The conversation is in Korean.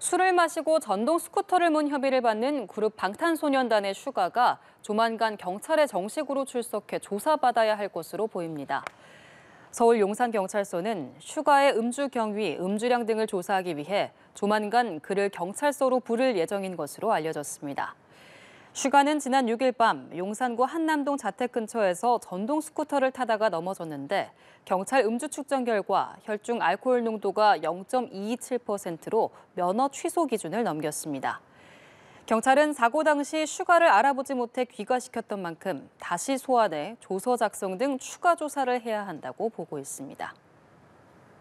술을 마시고 전동 스쿠터를 문 혐의를 받는 그룹 방탄소년단의 슈가가 조만간 경찰에 정식으로 출석해 조사받아야 할 것으로 보입니다. 서울 용산경찰서는 슈가의 음주 경위, 음주량 등을 조사하기 위해 조만간 그를 경찰서로 부를 예정인 것으로 알려졌습니다. 슈가는 지난 6일 밤 용산구 한남동 자택 근처에서 전동 스쿠터를 타다가 넘어졌는데 경찰 음주 측정 결과 혈중 알코올 농도가 0.227%로 면허 취소 기준을 넘겼습니다. 경찰은 사고 당시 슈가를 알아보지 못해 귀가시켰던 만큼 다시 소환해 조서 작성 등 추가 조사를 해야 한다고 보고 있습니다.